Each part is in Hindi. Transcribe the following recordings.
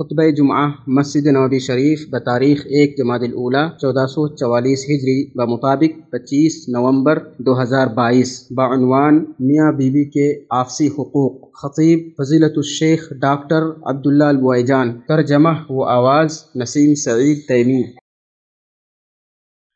खुतब जुमा मस्जिद नबी शरीफ ब तारीख एक जमादिला चौदह सौ चवालीस हिजरी ब मुताबिक पच्चीस नवंबर दो हज़ार बाईस बानवान मियाँ बीबी के आपसी हकूक खतीब फजीलतशेख डॉक्टर अब्दुल्लाजान अलबैजान तर्जमा व आवाज़ नसीम सईद तैमी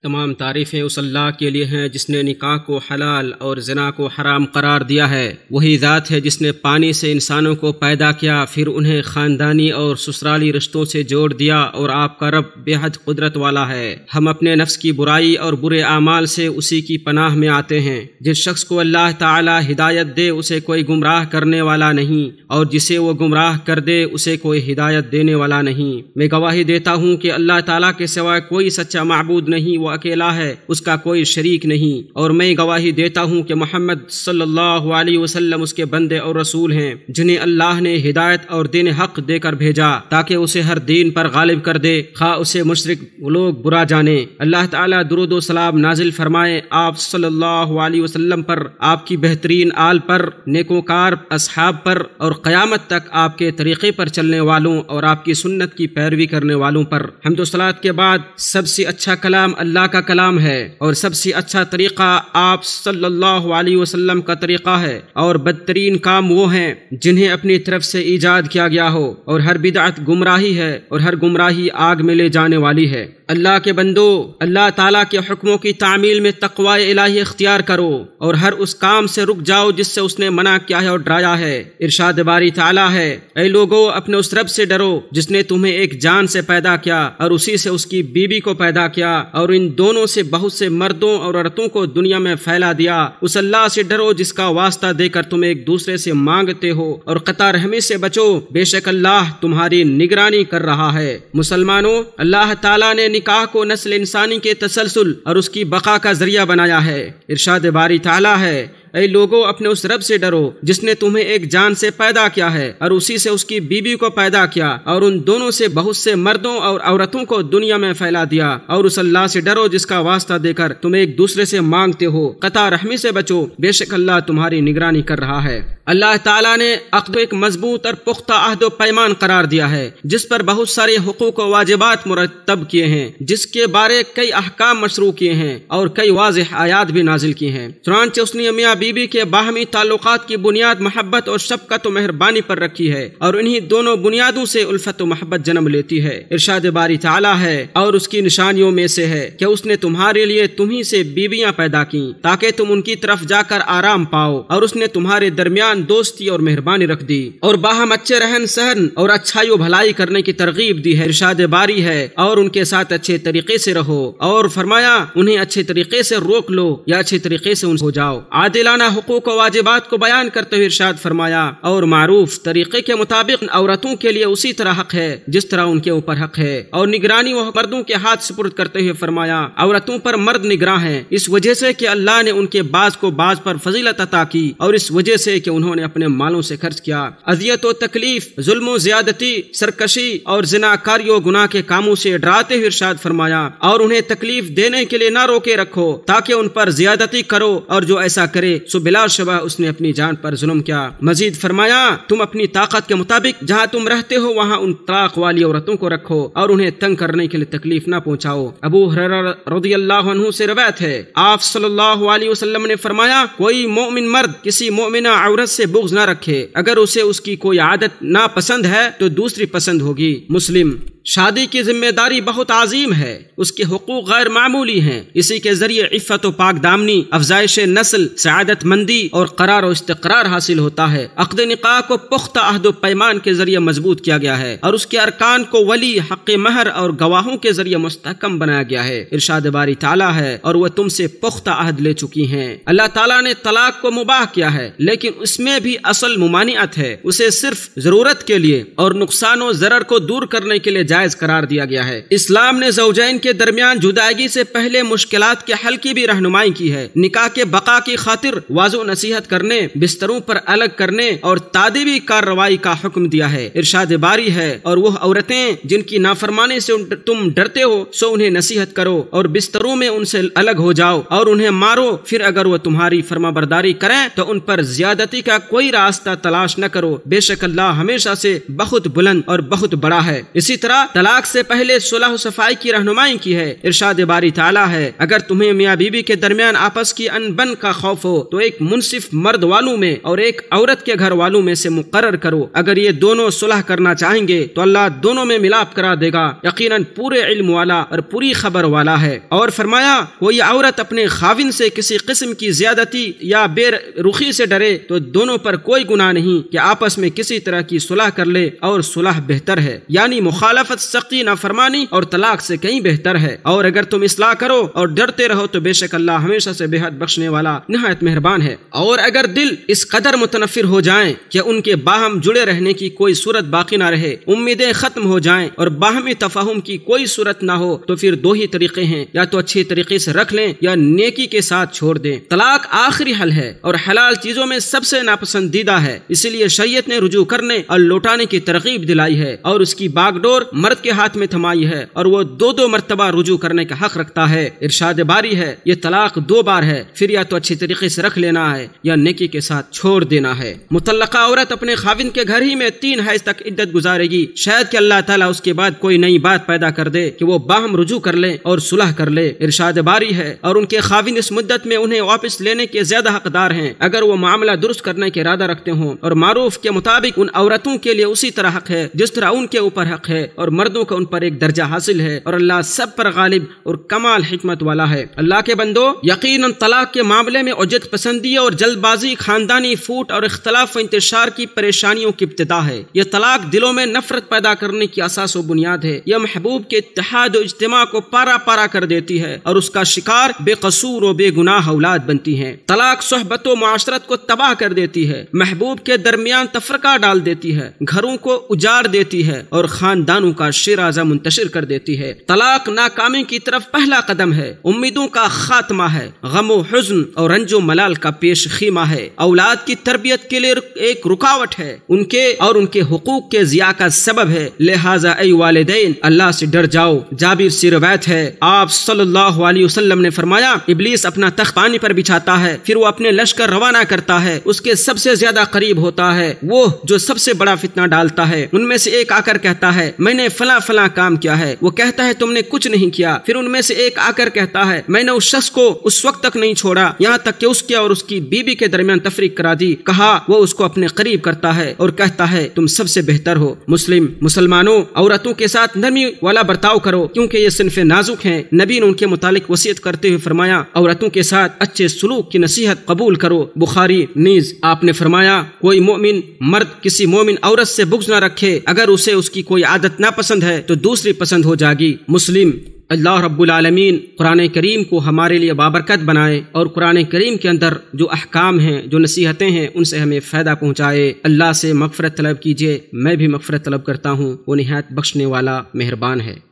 तमाम तारीफ़ें उस अल्लाह के लिए हैं जिसने निकाह को हलाल और जना को हराम करार दिया है वही ज़ात है जिसने पानी से इंसानों को पैदा किया फिर उन्हें ख़ानदानी और ससुराली रिश्तों से जोड़ दिया और आपका रब बेहद कुदरत वाला है हम अपने नफ्स की बुराई और बुरे आमाल से उसी की पनाह में आते हैं जिस शख्स को अल्लाह तदायत हिदायत दे उसे कोई गुमराह करने वाला नहीं और जिसे वो गुमराह कर दे उसे कोई हिदायत देने वाला नहीं मैं गवाही देता हूँ कि अल्लाह ताला के सिवाय कोई सच्चा मबूद नहीं वह अकेला है उसका कोई शरीक नहीं और मैं गवाही देता हूँ कि मोहम्मद सल्लल्लाहु अलैहि वसल्लम उसके बंदे और रसूल हैं जिन्हें अल्लाह ने हिदायत और दिन हक देकर भेजा ताकि उसे हर दीन पर गालिब कर दे खा उसे मुशरक लोग बुरा जाने अल्लाह ताला दुरुद सलाम नाजिल फरमाए आप सल्लल्लाहु अलैहि वसल्लम पर आपकी बेहतरीन आल पर नेकोकार असहाब पर और क्यामत तक आपके तरीक़े पर चलने वालों और आपकी सुन्नत की पैरवी करने वालों पर हमदोसलात के बाद सबसे अच्छा कलाम अल्लाह अल्लाह का कलाम है और सबसे अच्छा तरीक़ा आप सल्लल्लाहु अलैहि वसल्लम का तरीक़ा है और बदतरीन काम वो हैं जिन्हें अपनी तरफ से ईजाद किया गया हो और हर बिदात गुमराही है और हर गुमराही आग में ले जाने वाली है अल्लाह के बंदो अल्लाह तला के हुक्मों की तामील में तकवा इलाही इख्तियार करो और हर उस काम से रुक जाओ जिससे उसने मना किया है और डराया है इरशाद बारी ताला है ए लोगो अपने उस रब से डरो जिसने तुम्हें एक जान से पैदा किया और उसी से उसकी बीबी को पैदा किया और इन दोनों से बहुत से मर्दों और औरतों को दुनिया में फैला दिया उस अल्लाह से डरो जिसका वास्ता देकर तुम एक दूसरे से मांगते हो और कता रहमी से बचो बेशक अल्लाह तुम्हारी निगरानी कर रहा है मुसलमानों अल्लाह ताला ने निकाह को नस्ल इंसानी के तसलसल और उसकी बका का जरिया बनाया है इर्शाद बारी ताला है ऐ लोगो अपने उस रब से डरो जिसने तुम्हें एक जान से पैदा किया है और उसी से उसकी बीबी को पैदा किया और उन दोनों से बहुत से मर्दों और औरतों को दुनिया में फैला दिया और उस अल्लाह से डरो जिसका वास्ता देकर तुम एक दूसरे से मांगते हो कता रहमी से बचो बेशक अल्लाह तुम्हारी निगरानी कर रहा है अल्लाह ताला ने अक्द एक मजबूत और पुख्ता अहद पैमान करार दिया है जिस पर बहुत सारे हकूक और वाजिबात मुरतब किए हैं जिसके बारे कई अहकाम मशरू किए हैं और कई वाज आयात भी नाजिल किए हैं उसने मियाँ बीबी के बाहमी ताल्लुक की बुनियाद मोहब्बत और शफकत मेहरबानी पर रखी है और इन्हीं दोनों बुनियादों से उल्फत मोहब्बत जन्म लेती है इर्शाद बारी ताला है और उसकी निशानियों में से है कि उसने तुम्हारे लिए तुम्ही से बीबियां पैदा की ताकि तुम उनकी तरफ जाकर आराम पाओ और उसने तुम्हारे दरमियान दोस्ती और मेहरबानी रख दी और बाहम अच्छे रहन सहन और अच्छाई भलाई करने की तरगीब दी है इर्शाद बारी है और उनके साथ अच्छे तरीके ऐसी रहो और फरमाया उन्हें अच्छे तरीके ऐसी रोक लो या अच्छे तरीके ऐसी उनसे जाओ आदिला मुकर्राना हकूक वाजिबात को बयान करते हुए इर्शाद फरमाया और मारूफ तरीके के मुताबिक औरतों के लिए उसी तरह हक है जिस तरह उनके ऊपर हक है और निगरानी वह मर्दों के हाथ सुपुर्द करते हुए फरमाया औरतों पर मर्द निगरान है इस वजह से कि अल्लाह ने उनके बाज को बाज पर फजीलत अता की और इस वजह से कि उन्होंने अपने मालों से खर्च किया अजियत व तकलीफ जुल्म ज्यादती सरकशी और जिनाकारी और गुनाह के कामों से डराते हुए इर्शाद फरमाया और उन्हें तकलीफ देने के लिए ना रोके रखो ताकि उन पर ज्यादती करो और जो ऐसा करे तो बिला शबा उसने अपनी जान पर जुल्म किया मजीद फरमाया तुम अपनी ताकत के मुताबिक जहाँ तुम रहते हो वहाँ उन तलाक वाली औरतों को रखो और उन्हें तंग करने के लिए तकलीफ न पहुँचाओ अबू हररा से रवायत है आप सल्लल्लाहु अलैहि वसल्लम ने फरमाया कोई मोमिन मर्द किसी मोमिना औरत से बुग्ज न रखे अगर उसे उसकी कोई आदत ना पसंद है तो दूसरी पसंद होगी मुस्लिम शादी की जिम्मेदारी बहुत आजीम है उसके हकूक गैर मामूली हैं इसी के जरिए इफ़त पाक दामनी अफजाइश नस्ल सदत मंदी और करार इस्तरार हासिल होता है अकद निका को पुख्ता अहद पैमान के जरिए मजबूत किया गया है और उसके अरकान को वली हक महर और गवाहों के जरिए मुस्तकम बनाया गया है इरशाद बारी ताला है और वह तुमसे पुख्ता अहद ले चुकी है अल्लाह तला ने तलाक को मुबाह किया है लेकिन उसमें भी असल मुमानियत है उसे सिर्फ जरूरत के लिए और नुकसान व जरर को दूर करने के लिए जायज करार दिया गया है इस्लाम ने जोजैन के दरमियान जुदायगी से पहले मुश्किल के हल की भी रहनुमाई की है निकाह के बका की खातिर वाजो नसीहत करने बिस्तरों पर अलग करने और तादीबी कार्रवाई का हुक्म दिया है इर्शाद बारी है और वह औरतें जिनकी नाफरमाने से तुम डरते हो सो उन्हें नसीहत करो और बिस्तरों में उनसे अलग हो जाओ और उन्हें मारो फिर अगर वो तुम्हारी फर्मा बरदारी करें तो उन पर ज्यादती का कोई रास्ता तलाश न करो बेशक अल्लाह हमेशा से बहुत बुलंद और बहुत बड़ा है इसी तरह तलाक से पहले सुलह सफाई की रहनुमाई की है इरशाद बारी ताला है अगर तुम्हें मियाँ बीबी के दरमियान आपस की अनबन का खौफ हो तो एक मुनसिफ मर्द वालों में और एक औरत के घर वालों में से मुकर करो अगर ये दोनों सुलह करना चाहेंगे तो अल्लाह दोनों में मिलाप करा देगा यकीन पूरे इल्म वाला और पूरी खबर वाला है और फरमाया कोई औरत अपने खाविन से किसी किस्म की ज्यादती या बेर रुखी से डरे तो दोनों पर कोई गुनाह नहीं कि आपस में किसी तरह की सुलह कर ले और सुलह बेहतर है यानी मुखालफ खिलाफत सख्ती नाफरमानी और तलाक से कहीं बेहतर है और अगर तुम इसलाह करो और डरते रहो तो बेशक अल्लाह हमेशा से बेहद बख्शने वाला नहायत मेहरबान है और अगर दिल इस कदर मुतनफिर हो जाए कि उनके बाहम जुड़े रहने की कोई सूरत बाकी ना रहे उम्मीदें खत्म हो जाए और बाहमी तफाहम की कोई सूरत ना हो तो फिर दो ही तरीके हैं या तो अच्छे तरीके से रख लें या नेकी के साथ छोड़ दें तलाक आखिरी हल है और हलाल चीजों में सबसे नापसंदीदा है इसीलिए शैयत ने रुजू करने और लौटाने की तरकीब दिलाई है और उसकी बागडोर मर्द के हाथ में थमाई है और वो दो दो मरतबा रुजू करने का हक रखता है इर्शाद बारी है ये तलाक दो बार है फिर या तो अच्छी तरीके से रख लेना है या नेकी के साथ छोड़ देना है मुतलका औरत अपने खाविंद के घर ही में तीन हज तक इद्दत गुजारेगी शायद की अल्लाह ताला उसके बाद कोई नई बात पैदा कर दे की वो बाहम रुजू कर ले और सुलह कर ले इर्शाद बारी है और उनके खाविन इस मुद्दत में उन्हें वापस लेने के ज्यादा हकदार हैं अगर वो मामला दुरुस्त करने के इरादा रखते हों और मारूफ के मुताबिक उन औरतों के लिए उसी तरह हक है जिस तरह उनके ऊपर हक है और मर्दों का उन पर एक दर्जा हासिल है और अल्लाह सब पर गालिब और कमाल हमत वाला है अल्लाह के बंदो यकीन तलाक के मामले में उजत पसंदी और जल्दबाजी खानदानी फूट और इख्तलाफ इंतशार की परेशानियों की इब्तदा है यह तलाक दिलों में नफरत पैदा करने की असास बुनियाद है यह महबूब के इतिहाद इज्तम को पारा पारा कर देती है और उसका शिकार बेकसूर और बेगुनाह औलाद बनती है तलाक सोहबत माशरत को तबाह कर देती है महबूब के दरमियान तफरका डाल देती है घरों को उजाड़ देती है और खानदानों का का शिराजा मुंतशिर कर देती है तलाक नाकामी की तरफ पहला कदम है उम्मीदों का खात्मा है गमो हजन और रंजो मलाल का पेश खीमा है औलाद की तरबियत के लिए एक रुकावट है उनके और उनके हकूक के जिया का सबब है लिहाजा ए वालदेन अल्लाह से डर जाओ जाबिर सी रवायत है आप सल्लल्लाहु अलैहि वसल्लम ने फरमाया इबलीस अपना तख पानी पर बिछाता है फिर वो अपने लश्कर रवाना करता है उसके सबसे ज्यादा करीब होता है वो जो सबसे बड़ा फितना डालता है उनमें से एक आकर कहता है मैंने तुमने फला फला काम किया है वो कहता है तुमने कुछ नहीं किया फिर उनमें से एक आकर कहता है मैंने उस शख्स को उस वक्त तक नहीं छोड़ा यहाँ तक कि उसके और उसकी बीबी के दरमियान तफरीक करा दी कहा वो उसको अपने करीब करता है और कहता है तुम सबसे बेहतर हो मुस्लिम मुसलमानों औरतों के साथ नरमी वाला बर्ताव करो क्योंकि ये सिर्फ नाजुक हैं नबी ने उनके मुतालिक वसीयत करते हुए फरमाया औरतों के साथ अच्छे सलूक की नसीहत कबूल करो बुखारी नीज आपने फरमाया कोई मोमिन मर्द किसी मोमिन औरत से बुग्ज न रखे अगर उसे उसकी कोई आदत न पसंद है तो दूसरी पसंद हो जाएगी मुस्लिम अल्लाह रब्बुलमीन कुरान करीम को हमारे लिए बाबरकत बनाए और कुरान करीम के अंदर जो अहकाम हैं जो नसीहतें हैं उनसे हमें फ़ायदा पहुँचाए अल्लाह से मगफ़रत तलब कीजिए मैं भी मगफ़रत तलब करता हूँ वो नहायत बख्शने वाला मेहरबान है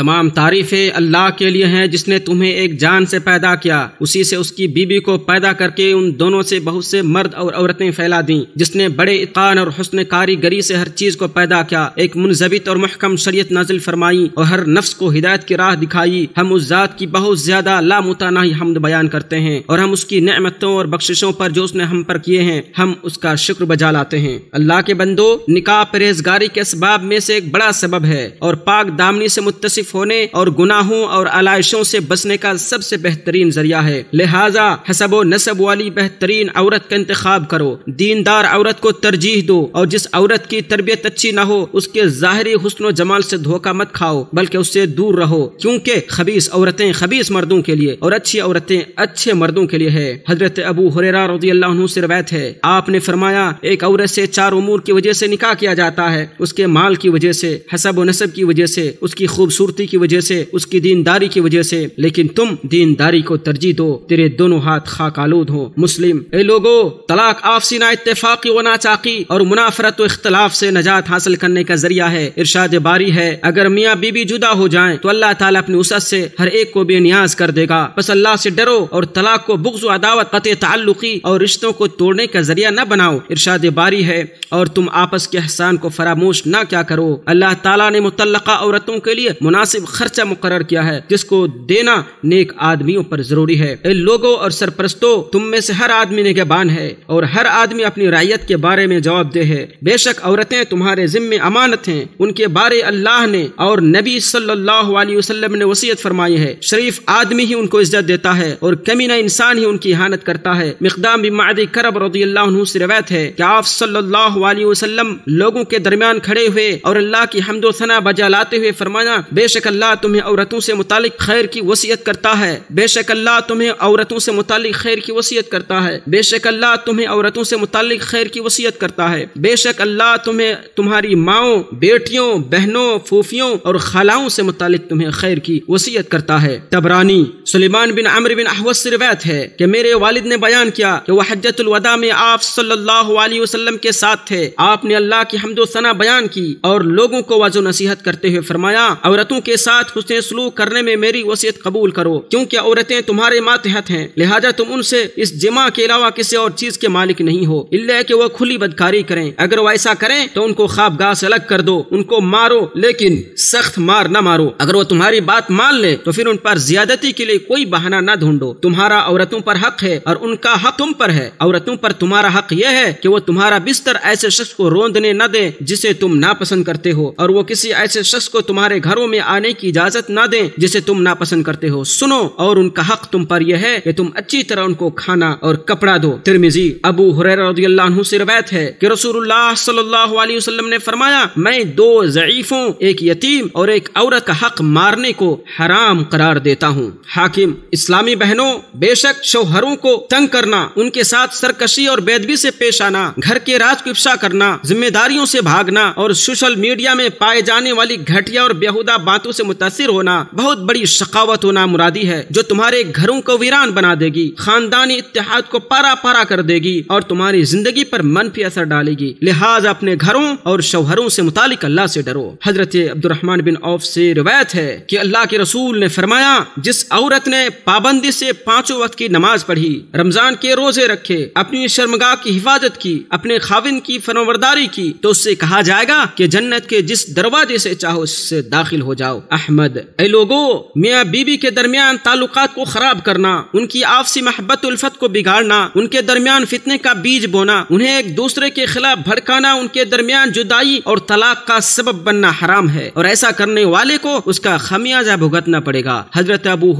तमाम तारीफ़ें अल्लाह के लिए हैं जिसने तुम्हें एक जान से पैदा किया उसी से उसकी बीबी को पैदा करके उन दोनों से बहुत से मर्द और औरतें फैला दी जिसने बड़े इकान और हसन कारीगरी से हर चीज़ को पैदा किया एक मुनजबित और महकम शरीय नाजिल फरमाई और हर नफ्स को हिदायत की राह दिखाई हम उस ज़ात की बहुत ज़्यादा ही हमद बयान करते हैं और हम उसकी नमतों और बख्शिशों पर जो उसने हम पर किए हैं हम उसका शुक्र बजा लाते हैं अल्लाह के बंदो निका परहेजगारी के इसबाब में से एक बड़ा सबब है और पाक दामनी से मुतसिफ मुनसिफ होने और गुनाहों और आलाइशों से बचने का सबसे बेहतरीन जरिया है लिहाजा हसब नसब वाली बेहतरीन औरत का इंतखब करो दीनदार औरत को तरजीह दो और जिस औरत की तरबियत अच्छी ना हो उसके ज़ाहरी हसन जमाल से धोखा मत खाओ बल्कि उससे दूर रहो क्योंकि खबीस औरतें खबीस मर्दों के लिए और अच्छी औरतें अच्छे मर्दों के लिए है हजरत अबू हुरेरा रजी अल्लाह से रवायत है आपने फरमाया एक औरत से चार उमूर की वजह से निकाह किया जाता है उसके माल की वजह से हसब नसब की वजह से उसकी खूबसूरत खूबसूरती की वजह से उसकी दीनदारी की वजह से लेकिन तुम दीनदारी को तरजीह दो तेरे दोनों हाथ खाक आलूद हो मुस्लिम ए लोगो तलाक आपसी ना इतफाकी व चाकी और मुनाफरत व इख्तलाफ से नजात हासिल करने का जरिया है इर्शाद बारी है अगर मियाँ बीबी जुदा हो जाए तो अल्लाह ताला अपनी उसत से हर एक को बेनियाज कर देगा बस अल्लाह से डरो और तलाक को बुग्ज अदावत कते ताल्लुकी और रिश्तों को तोड़ने का जरिया न बनाओ इर्शाद बारी है और तुम आपस के एहसान को फरामोश न क्या करो अल्लाह ताला ने मुतल औरतों के लिए मुना मुनासिब खर्चा मुकर किया है जिसको देना नेक आदमियों पर जरूरी है ए लोगों और सरपरस्तों तुम में से हर आदमी ने गबान है और हर आदमी अपनी रायत के बारे में जवाब दे है बेशक औरतें तुम्हारे जिम्मे अमानत हैं उनके बारे अल्लाह ने और नबी सल्लल्लाहु अलैहि वसल्लम ने वसीयत फरमाई है शरीफ आदमी ही उनको इज्जत देता है और कमीना इंसान ही उनकी हानत करता है मकदाम करब से रवायत है कि आप सल्लल्लाहु अलैहि वसल्लम लोगों के दरमियान खड़े हुए और अल्लाह की हमदोसना बजा लाते हुए फरमाया बेशक बेशक अल्लाह तुम्हें औरतों से मुतालिक खैर की वसीयत करता है बेशक अल्लाह तुम्हें औरतों से मुतालिक खैर की वसीयत करता है बेशक अल्लाह तुम्हें औरतों से मुतालिक खैर की वसीयत करता है बेशक अल्लाह तुम्हें तुम्हारी माओ बेटियों बहनों फूफियों और खलाओं से मुतालिक तुम्हें खैर की वसीयत करता है तबरानी सुलेमान बिन अमर बिन अहवस से रिवायत है कि मेरे वालिद ने बयान किया कि वह हजतुलवदा में आप सल्लल्लाहु अलैहि वसल्लम के साथ थे आपने अल्लाह की हमदो सना बयान की और लोगों को वाजो नसीहत करते हुए फरमाया औरतों औरतों के साथ हुसन सलूक करने में मेरी वसीयत कबूल करो क्योंकि औरतें तुम्हारे मातहत हैं लिहाजा तुम उनसे इस जिमा के अलावा किसी और चीज के मालिक नहीं हो इल्ला कि वह खुली बदकारी करें अगर वो ऐसा करें तो उनको खाबगाह से अलग कर दो उनको मारो लेकिन सख्त मार न मारो अगर वो तुम्हारी बात मान ले तो फिर उन पर ज्यादती के लिए कोई बहाना न ढूंढो तुम्हारा औरतों पर हक है और उनका हक तुम पर है औरतों पर तुम्हारा हक यह है कि वो तुम्हारा बिस्तर ऐसे शख्स को रोंदने न दे जिसे तुम नापसंद करते हो और वो किसी ऐसे शख्स को तुम्हारे घरों में आने की इजाजत न दें जिसे तुम नापसंद करते हो सुनो और उनका हक तुम पर यह है कि तुम अच्छी तरह उनको खाना और कपड़ा दो तिरमिजी अबू हुरैरा से रवायत है कि रसूलुल्लाह सल्लल्लाहु अलैहि वसल्लम ने फरमाया मैं दो जयीफों एक यतीम और एक औरत का हक मारने को हराम करार देता हूँ हाकिम इस्लामी बहनों बेशक शोहरों को तंग करना उनके साथ सरकशी और बेदबी से पेश आना घर के राज को इफ्शा करना जिम्मेदारियों से भागना और सोशल मीडिया में पाए जाने वाली घटिया और बेहुदा बात बातों से मुतासर होना बहुत बड़ी शकावत होना मुरादी है जो तुम्हारे घरों को वीरान बना देगी खानदानी इतिहाद को पारा पारा कर देगी और तुम्हारी जिंदगी पर मनफी असर डालेगी लिहाजा अपने घरों और शौहरों से मुतालिक अल्लाह से डरो हजरत अब्दुलरहमान बिन औफ से रिवायत है कि अल्लाह के रसूल ने फरमाया जिस औरत ने पाबंदी से पांचों वक्त की नमाज पढ़ी रमजान के रोजे रखे अपनी शर्मगाह की हिफाजत की अपने खाविन की फरमरदारी की तो उससे कहा जाएगा कि जन्नत के जिस दरवाजे से चाहो उससे दाखिल हो जाओ जाओ अहमद ए लोगो मियाँ बीबी के दरमियान ताल्लुक को खराब करना उनकी आपसी महब्बत उल्फत को बिगाड़ना उनके दरमियान फितने का बीज बोना उन्हें एक दूसरे के खिलाफ भड़काना उनके दरमियान जुदाई और तलाक का सबब बनना हराम है और ऐसा करने वाले को उसका खमियाजा भुगतना पड़ेगा हजरत अबू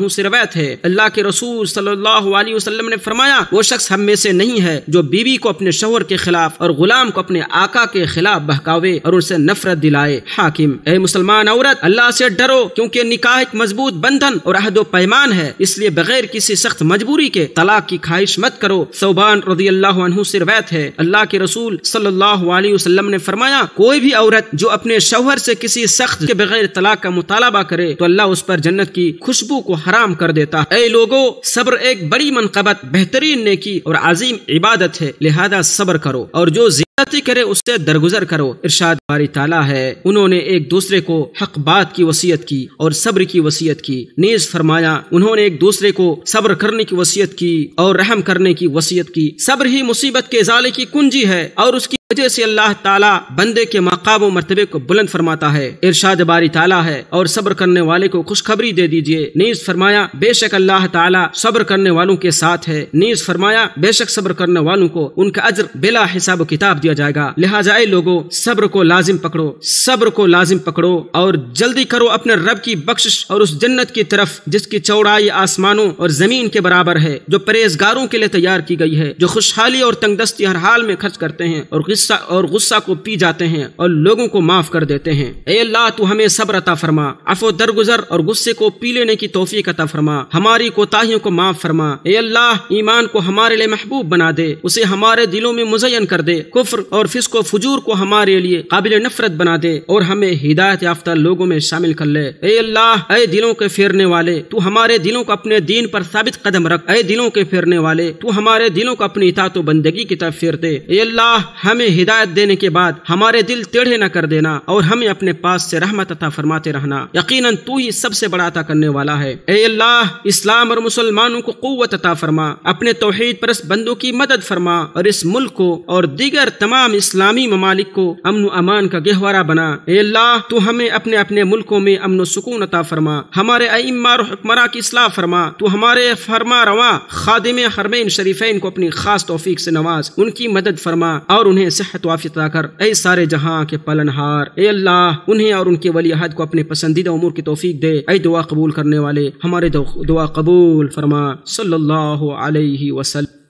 हु से रवायत है अल्लाह के रसूल सल्लल्लाहु ने फरमाया वो शख्स हम में से नहीं है जो बीबी को अपने शोहर के खिलाफ और गुलाम को अपने आका के खिलाफ बहकावे और उनसे नफरत दिलाए हाकिम ए मुसलमान मुसलमान औरत अल्लाह से डरो क्योंकि निकाह एक मजबूत बंधन और अहदो पैमान है इसलिए बगैर किसी सख्त मजबूरी के तलाक की ख्वाहिश मत करो सोबान रजी अल्लाह से रवैत है अल्लाह के रसूल सल्लल्लाहु अलैहि वसल्लम ने फरमाया कोई भी औरत जो अपने शौहर से किसी सख्त के बगैर तलाक का मुतालबा करे तो अल्लाह उस पर जन्नत की खुशबू को हराम कर देता है ए लोगो सब्र एक बड़ी मनकबत बेहतरीन नेकी और अजीम इबादत है लिहाजा सब्र करो और जो गलती करे उससे दरगुजर करो इरशाद बारी ताला है उन्होंने एक दूसरे को हक बात की वसीयत की और सब्र की वसीयत की नीज फरमाया उन्होंने एक दूसरे को सब्र करने की वसीयत की और रहम करने की वसीयत की सब्र ही मुसीबत के जाले की कुंजी है और उसकी वजह से अल्लाह ताला बंदे के मकाब मरतबे को बुलंद फरमाता है इरशाद बारी ताला है और सब्र करने वाले को खुशखबरी दे दीजिए नीज फरमाया बेशक अल्लाह ताला सब्र करने वालों के साथ है नीज फरमाया बेशक सब्र करने वालों को उनका अजर बिला हिसाब किताब दिया जाएगा लिहाजा लोगो सब्र को लाजिम पकड़ो सब्र को लाजिम पकड़ो और जल्दी करो अपने रब की बख्शिश और उस जन्नत की तरफ जिसकी चौड़ाई आसमानों और जमीन के बराबर है जो परहेजगारों के लिए तैयार की गई है जो खुशहाली और तंगदस्ती हर हाल में खर्च करते हैं और गुस्सा और गुस्सा को पी जाते हैं और लोगों को माफ कर देते हैं ए अल्लाह तू हमें सब्र अता फरमा अफो दरगुजर और गुस्से को पी लेने की तोफीक अता फरमा हमारी कोताहियों को माफ फरमा ए अल्लाह ईमान को हमारे लिए महबूब बना दे उसे हमारे दिलों में मुजयन कर दे कुफ कुफ्र और फिस्क फजूर को हमारे लिए काबिल नफरत बना दे और हमें हिदायत याफ्ता लोगों में शामिल कर ले ए अल्लाह ए दिलों के फेरने वाले तू हमारे दिलों को अपने दीन पर साबित कदम रख ए दिलों के फेरने वाले तू हमारे दिलों को अपनी इतात बंदगी की तरफ फेर दे ए अल्लाह हमें हिदायत देने के बाद हमारे दिल टेढ़े न कर देना और हमें अपने पास से रहमत अता फरमाते रहना यकीन तू ही सबसे बड़ा अता करने वाला है ए अल्लाह इस्लाम और मुसलमानों को कुत अता फरमा अपने तोहहीद परस बंदों की मदद फरमा और इस मुल्क को और दीगर तमाम इस्लामी ममालिक को अमन अमान का गहवारा बना अल्लाह तू हमें अपने अपने मुल्कों में अमन सुकून अता फरमा हमारे अम्मा की असलाह फरमा तू हमारे फरमा रवा खादिम हरमैन शरीफैन को अपनी खास तोफीक से नवाज उनकी मदद फरमा और उन्हें सेहत वाफित कर ए सारे जहाँ के पलनहार ए अल्लाह उन्हें और उनके वली अहद को अपने पसंदीदा उमूर की तोफीक दे ए दुआ कबूल करने वाले हमारे दुआ कबूल फरमा सल्लल्लाहु अलैहि वसल्लम